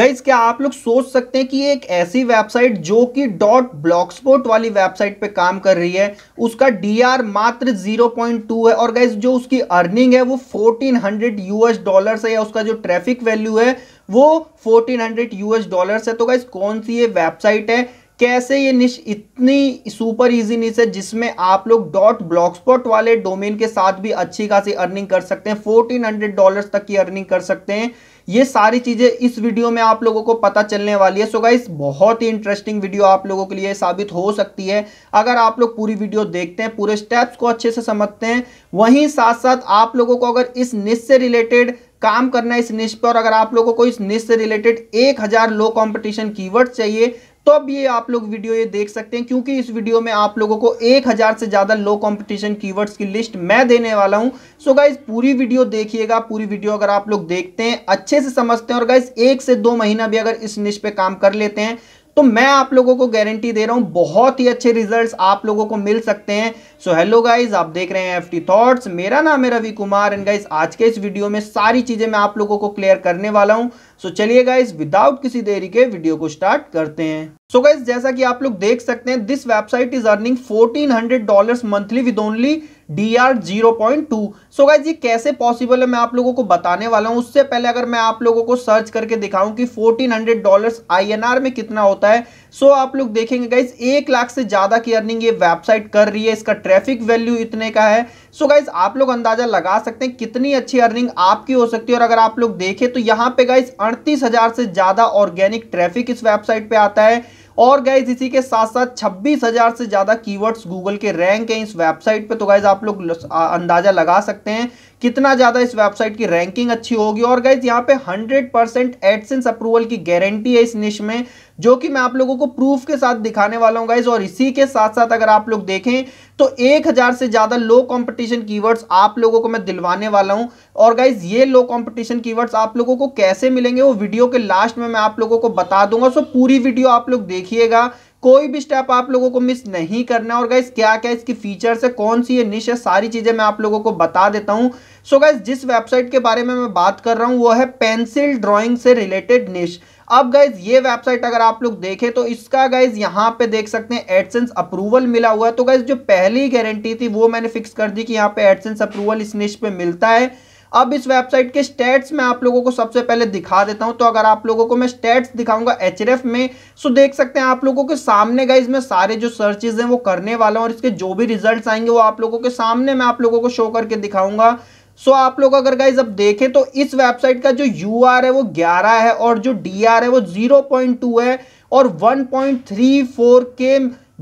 guys क्या आप लोग सोच सकते हैं कि एक ऐसी वेबसाइट जो कि डॉट ब्लॉकस्पोर्ट वाली वेबसाइट पे काम कर रही है उसका डीआर मात्र 0.2 है और गाइज जो उसकी अर्निंग है वो 1400 यूएस डॉलर है या उसका जो ट्रैफिक वैल्यू है वो 1400 यूएस डॉलर है तो गाइज कौन सी ये वेबसाइट है कैसे ये निश इतनी सुपर इजी निश है जिसमें आप लोग डॉट ब्लॉकस्पॉट वाले डोमेन के साथ भी अच्छी खासी अर्निंग कर सकते हैं 1400 डॉलर्स तक की अर्निंग कर सकते हैं ये सारी चीज़ें इस वीडियो में आप लोगों को पता चलने वाली है सो गाइस बहुत ही इंटरेस्टिंग वीडियो आप लोगों के लिए साबित हो सकती है अगर आप लोग पूरी वीडियो देखते हैं पूरे स्टेप्स को अच्छे से समझते हैं वहीं साथ साथ आप लोगों को अगर इस निश से रिलेटेड काम करना है इस निश पर अगर आप लोगों को इस निश से रिलेटेड एक हजार लो कॉम्पिटिशन की चाहिए तो अब ये आप लोग वीडियो ये देख सकते हैं क्योंकि इस वीडियो में आप लोगों को एक हज़ार से ज़्यादा लो कंपटीशन कीवर्ड्स की लिस्ट मैं देने वाला हूं सो गाइज पूरी वीडियो देखिएगा पूरी वीडियो अगर आप लोग देखते हैं अच्छे से समझते हैं और गाइज एक से दो महीना भी अगर इस निश पे काम कर लेते हैं तो मैं आप लोगों को गारंटी दे रहा हूं बहुत ही अच्छे रिजल्ट्स आप लोगों को मिल सकते हैं सो हेलो गाइस आप देख रहे हैं एफटी थॉट्स मेरा नाम है रवि कुमार एंड गाइस आज के इस वीडियो में सारी चीज़ें मैं आप लोगों को क्लियर करने वाला हूं सो so, चलिए गाइज विदाउट किसी देरी के वीडियो को स्टार्ट करते हैं सो so गाइज जैसा कि आप लोग देख सकते हैं this website is earning 1400 dollar monthly with only D R zero point two so guys ये कैसे पॉसिबल है मैं आप लोगों को बताने वाला हूँ उससे पहले अगर मैं आप लोगों को सर्च करके दिखाऊं कि 1400 डॉलर्स आईएनआर में कितना होता है सो so, आप लोग देखेंगे गाइज एक लाख से ज़्यादा की अर्निंग ये वेबसाइट कर रही है इसका ट्रैफिक वैल्यू इतने का है सो so, गाइज आप लोग अंदाज़ा लगा सकते हैं कितनी अच्छी अर्निंग आपकी हो सकती है और अगर आप लोग देखें तो यहाँ पे गाइज अड़तीस से ज़्यादा ऑर्गेनिक ट्रैफिक इस वेबसाइट पर आता है और गाइज इसी के साथ साथ छब्बीस से ज़्यादा कीवर्ड्स गूगल के रैंक हैं इस वेबसाइट पे तो गाइज आप लोग अंदाज़ा लगा सकते हैं कितना ज़्यादा इस वेबसाइट की रैंकिंग अच्छी होगी और गाइज यहाँ पे 100 परसेंट एडसेंस अप्रूवल की गारंटी है इस निश में जो कि मैं आप लोगों को प्रूफ के साथ दिखाने वाला हूँ गाइज और इसी के साथ साथ अगर आप लोग देखें तो 1000 से ज़्यादा लो कंपटीशन कीवर्ड्स आप लोगों को मैं दिलवाने वाला हूँ और गाइज ये लो कंपटीशन कीवर्ड्स आप लोगों को कैसे मिलेंगे वो वीडियो के लास्ट में मैं आप लोगों को बता दूंगा सो पूरी वीडियो आप लोग देखिएगा कोई भी स्टेप आप लोगों को मिस नहीं करना और गाइज क्या क्या इसकी फीचर्स है कौन सी ये निश है सारी चीज़ें मैं आप लोगों को बता देता हूँ सो गाइज जिस वेबसाइट के बारे में मैं बात कर रहा हूँ वो है पेंसिल ड्राइंग से रिलेटेड निश अब गाइज ये वेबसाइट अगर आप लोग देखें तो इसका गाइज यहाँ पे देख सकते हैं एडसेंस अप्रूवल मिला हुआ है तो गाइज जो पहली गारंटी थी वो मैंने फिक्स कर दी कि यहाँ पे एडसेंस अप्रूवल इस निश पे मिलता है अब इस वेबसाइट के स्टेट्स में आप लोगों को सबसे पहले दिखा देता हूं तो अगर आप लोगों को मैं स्टेट्स दिखाऊंगा एच में सो तो देख सकते हैं आप लोगों के सामने गाइज में सारे जो सर्चेज हैं वो करने वाला हूँ और इसके जो भी रिजल्ट आएंगे वो आप लोगों के सामने मैं आप लोगों को शो करके दिखाऊंगा सो so, आप लोग अगर गाइज अब देखें तो इस वेबसाइट का जो यू है वो 11 है और जो डी है वो 0.2 है और 1.34 के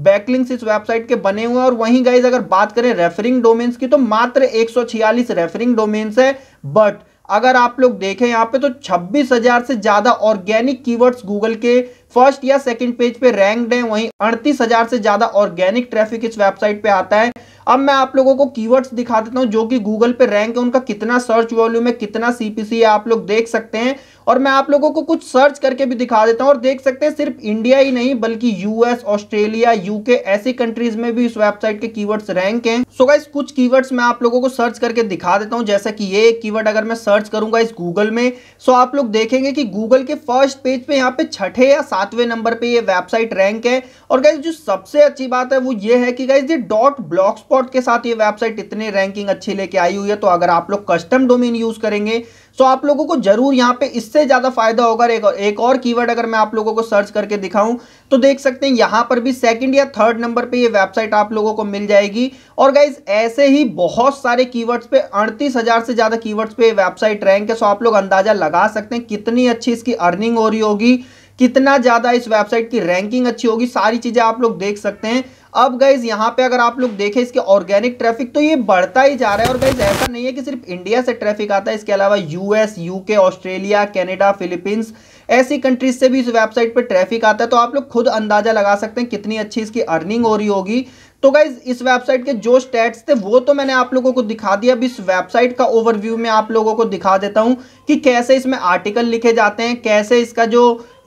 बैकलिंक्स इस वेबसाइट के बने हुए हैं और वहीं गाइज अगर बात करें रेफरिंग डोमेन्स की तो मात्र एक रेफरिंग डोमेन्स है बट अगर आप लोग देखें यहाँ पे तो 26,000 से ज्यादा ऑर्गेनिक कीवर्ड्स गूगल के फर्स्ट या सेकंड पेज पे रैंक्ड हैं वहीं 38,000 से ज्यादा ऑर्गेनिक ट्रैफिक इस वेबसाइट पे आता है अब मैं आप लोगों को कीवर्ड्स दिखा देता हूँ जो कि गूगल पे रैंक है उनका कितना सर्च वॉल्यूम है कितना सीपीसी है आप लोग देख सकते हैं और मैं आप लोगों को कुछ सर्च करके भी दिखा देता हूँ और देख सकते हैं सिर्फ इंडिया ही नहीं बल्कि यूएस ऑस्ट्रेलिया यूके ऐसी कंट्रीज में भी इस वेबसाइट के कीवर्ड्स रैंक हैं सो गाइस कुछ कीवर्ड्स मैं आप लोगों को सर्च करके दिखा देता हूँ जैसा कि ये कीवर्ड अगर मैं सर्च करूंगा इस गूगल में सो आप लोग देखेंगे कि गूगल के फर्स्ट पेज पे यहाँ पे छठे या सातवें नंबर पे ये वेबसाइट रैंक है और गाइज जो सबसे अच्छी बात है वो ये है कि गाइज ये डॉट ब्लॉक के साथ ये वेबसाइट इतने रैंकिंग अच्छी लेके आई हुई है तो अगर आप लोग कस्टम डोमेन यूज करेंगे सो तो आप लोगों को जरूर यहाँ पे इससे ज़्यादा फायदा होगा एक और एक और कीवर्ड अगर मैं आप लोगों को सर्च करके दिखाऊं तो देख सकते हैं यहाँ पर भी सेकंड या थर्ड नंबर पे ये वेबसाइट आप लोगों को मिल जाएगी और गाइज ऐसे ही बहुत सारे कीवर्ड्स पे अड़तीस हज़ार से ज़्यादा कीवर्ड्स पे वेबसाइट रैंक है सो आप लोग अंदाज़ा लगा सकते हैं कितनी अच्छी इसकी अर्निंग हो रही होगी कितना ज़्यादा इस वेबसाइट की रैंकिंग अच्छी होगी सारी चीज़ें आप लोग देख सकते हैं अब गाइज यहाँ पे अगर आप लोग देखें इसके ऑर्गेनिक ट्रैफिक तो ये बढ़ता ही जा रहा है और गाइज ऐसा नहीं है कि सिर्फ इंडिया से ट्रैफिक आता है इसके अलावा US UK Australia Canada Philippines ऐसी कंट्रीज से भी इस वेबसाइट पर ट्रैफिक आता है तो आप लोग खुद अंदाजा लगा सकते हैं कितनी अच्छी इसकी अर्निंग हो रही होगी तो गाइज इस वेबसाइट के जो स्टैट्स थे वो तो मैंने आप लोगों को दिखा दिया अब इस वेबसाइट का ओवरव्यू में आप लोगों को दिखा देता हूँ कि कैसे इसमें आर्टिकल लिखे जाते हैं कैसे इसका जो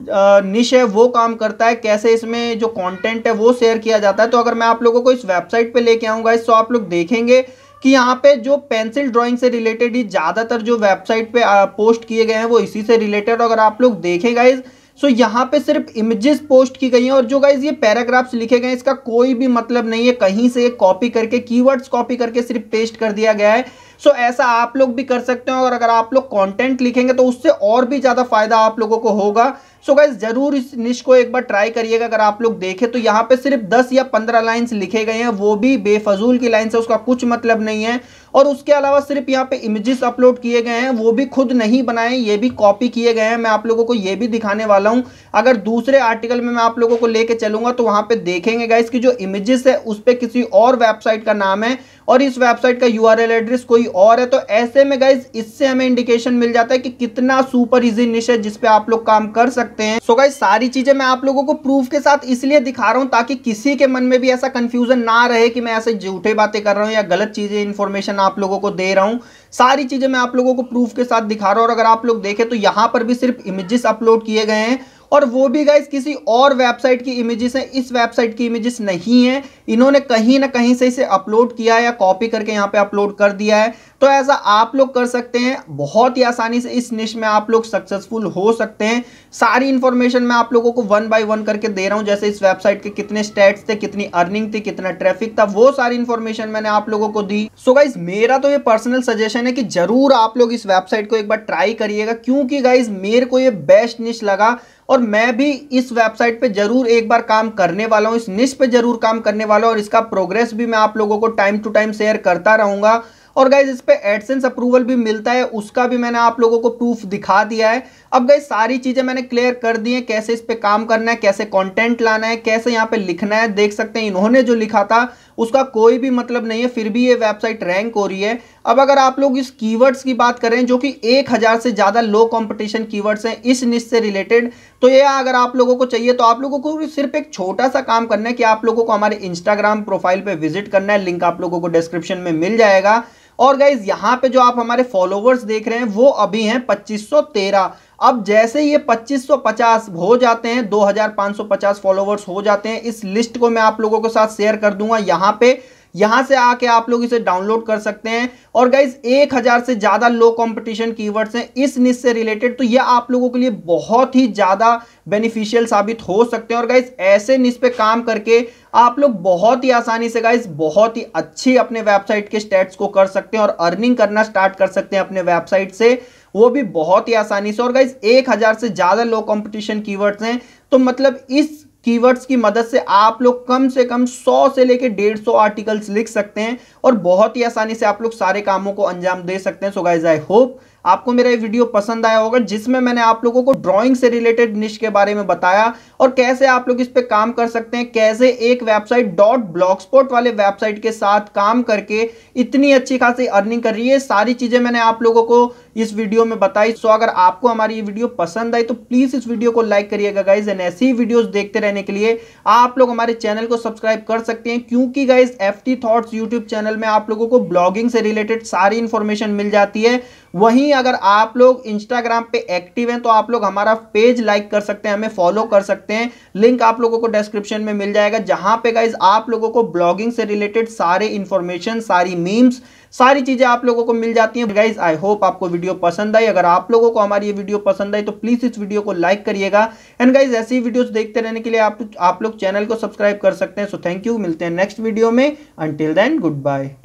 निश है वो काम करता है कैसे इसमें जो कंटेंट है वो शेयर किया जाता है तो अगर मैं आप लोगों को इस वेबसाइट पे लेके आऊँगा इस तो आप लोग देखेंगे कि यहाँ पे जो पेंसिल ड्राइंग से रिलेटेड ही ज़्यादातर जो वेबसाइट पे पोस्ट किए गए हैं वो इसी से रिलेटेड अगर आप लोग देखें गाइज सो यहाँ पे सिर्फ इमेजेस पोस्ट की गई हैं और जो गाइज ये पैराग्राफ्स लिखे गए हैं इसका कोई भी मतलब नहीं है कहीं से कॉपी करके कीवर्ड्स कॉपी करके सिर्फ पेस्ट कर दिया गया है सो ऐसा आप लोग भी कर सकते हो और अगर आप लोग कॉन्टेंट लिखेंगे तो उससे और भी ज़्यादा फायदा आप लोगों को होगा सो गाइज जरूर इस निश को एक बार ट्राई करिएगा अगर आप लोग देखें तो यहाँ पे सिर्फ 10 या 15 लाइंस लिखे गए हैं वो भी बेफजूल की लाइन है उसका कुछ मतलब नहीं है और उसके अलावा सिर्फ यहाँ पे इमेजेस अपलोड किए गए हैं वो भी खुद नहीं बनाए ये भी कॉपी किए गए हैं मैं आप लोगों को ये भी दिखाने वाला हूँ अगर दूसरे आर्टिकल में मैं आप लोगों को लेके चलूंगा तो वहाँ पे देखेंगे गाइज की जो इमेजेस है उस पर किसी और वेबसाइट का नाम है और इस वेबसाइट का यू एड्रेस कोई और है तो ऐसे में गाइज इससे हमें इंडिकेशन मिल जाता है कि कितना सुपर इजी निश है जिसपे आप लोग काम कर सकते हैं सो so गाइज सारी चीजें मैं आप लोगों को प्रूफ के साथ इसलिए दिखा रहा हूं ताकि किसी के मन में भी ऐसा कंफ्यूजन ना रहे कि मैं ऐसे झूठे बातें कर रहा हूं या गलत चीजें इन्फॉर्मेशन आप लोगों को दे रहा हूं सारी चीजें मैं आप लोगों को प्रूफ के साथ दिखा रहा हूं और अगर आप लोग देखें तो यहां पर भी सिर्फ इमेजेस अपलोड किए गए हैं और वो भी गाइज किसी और वेबसाइट की इमेजेस हैं इस वेबसाइट की इमेजेस नहीं है इन्होंने कहीं ना कहीं से इसे अपलोड किया या कॉपी करके यहाँ पे अपलोड कर दिया है तो ऐसा आप लोग कर सकते हैं बहुत ही आसानी से इस निश में आप लोग सक्सेसफुल हो सकते हैं सारी इन्फॉर्मेशन मैं आप लोगों को वन बाय वन करके दे रहा हूँ जैसे इस वेबसाइट के कितने स्टेट्स थे कितनी अर्निंग थी कितना ट्रैफिक था वो सारी इन्फॉर्मेशन मैंने आप लोगों को दी सो so गाइज मेरा तो ये पर्सनल सजेशन है कि जरूर आप लोग इस वेबसाइट को एक बार ट्राई करिएगा क्योंकि गाइज मेरे को ये बेस्ट निश लगा और मैं भी इस वेबसाइट पे जरूर एक बार काम करने वाला हूँ इस निश पे जरूर काम करने वाला हूँ और इसका प्रोग्रेस भी मैं आप लोगों को टाइम टू टाइम शेयर करता रहूँगा और गाइज इस पर एडसेंस अप्रूवल भी मिलता है उसका भी मैंने आप लोगों को प्रूफ दिखा दिया है अब गाइज सारी चीज़ें मैंने क्लियर कर दी हैं कैसे इस पर काम करना है कैसे कंटेंट लाना है कैसे यहाँ पे लिखना है देख सकते हैं इन्होंने जो लिखा था उसका कोई भी मतलब नहीं है फिर भी ये वेबसाइट रैंक हो रही है अब अगर आप लोग इस कीवर्ड्स की बात करें जो कि 1000 से ज़्यादा लो कंपटीशन कीवर्ड्स हैं इस निश से रिलेटेड तो ये अगर आप लोगों को चाहिए तो आप लोगों को सिर्फ एक छोटा सा काम करना है कि आप लोगों को हमारे इंस्टाग्राम प्रोफाइल पर विजिट करना है लिंक आप लोगों को डिस्क्रिप्शन में मिल जाएगा और गाइज यहाँ पे जो आप हमारे फॉलोवर्स देख रहे हैं वो अभी हैं 2513 अब जैसे ये 2550 हो जाते हैं 2550 फॉलोवर्स हो जाते हैं इस लिस्ट को मैं आप लोगों के साथ शेयर कर दूंगा यहाँ पे यहां से आके आप लोग इसे डाउनलोड कर सकते हैं और गाइज एक हजार से ज्यादा लो कॉम्पिटिशन कीवर्ड्स हैं इस निश से रिलेटेड तो ये आप लोगों के लिए बहुत ही ज्यादा बेनिफिशियल साबित हो सकते हैं और गाइज ऐसे निश पे काम करके आप लोग बहुत ही आसानी से गाइज बहुत ही अच्छी अपने वेबसाइट के स्टेट्स को कर सकते हैं और अर्निंग करना स्टार्ट कर सकते हैं अपने वेबसाइट से वो भी बहुत ही आसानी से और गाइज एक हजार से ज्यादा लो कॉम्पिटिशन कीवर्ड्स हैं तो मतलब इस कीवर्ड्स की मदद से आप लोग कम से कम 100 से लेके 150 आर्टिकल्स लिख सकते हैं और बहुत ही आसानी से आप लोग सारे कामों को अंजाम दे सकते हैं सो गाइज आई होप आपको मेरा ये वीडियो पसंद आया होगा जिसमें मैंने आप लोगों को ड्राइंग से रिलेटेड निश के बारे में बताया और कैसे आप लोग इस पे काम कर सकते हैं कैसे एक वेबसाइट डॉट ब्लॉक वाले वेबसाइट के साथ काम करके इतनी अच्छी खासी अर्निंग कर रही है सारी चीजें मैंने आप लोगों को इस वीडियो में बताई सो अगर आपको हमारी ये वीडियो पसंद आई तो प्लीज इस वीडियो को लाइक करिएगा गाइज एंड ऐसी वीडियो वीडियोस देखते रहने के लिए आप लोग हमारे चैनल को सब्सक्राइब कर सकते हैं क्योंकि guys F T thoughts YouTube channel में आप लोगों को ब्लॉगिंग से रिलेटेड सारी इन्फॉर्मेशन मिल जाती है वहीं अगर आप लोग इंस्टाग्राम पे एक्टिव हैं तो आप लोग हमारा पेज लाइक कर सकते हैं हमें फॉलो कर सकते हैं लिंक आप लोगों को डिस्क्रिप्शन में मिल जाएगा जहां पे गाइज आप लोगों को ब्लॉगिंग से रिलेटेड सारे इंफॉर्मेशन सारी मीम्स सारी चीज़ें आप लोगों को मिल जाती हैं गाइज आई होप आपको वीडियो पसंद आई अगर आप लोगों को हमारी ये वीडियो पसंद आई तो प्लीज़ इस वीडियो को लाइक करिएगा एंड गाइज ऐसी वीडियोस देखते रहने के लिए आप आप लोग चैनल को सब्सक्राइब कर सकते हैं सो थैंक यू मिलते हैं नेक्स्ट वीडियो में अंटिल देन गुड बाय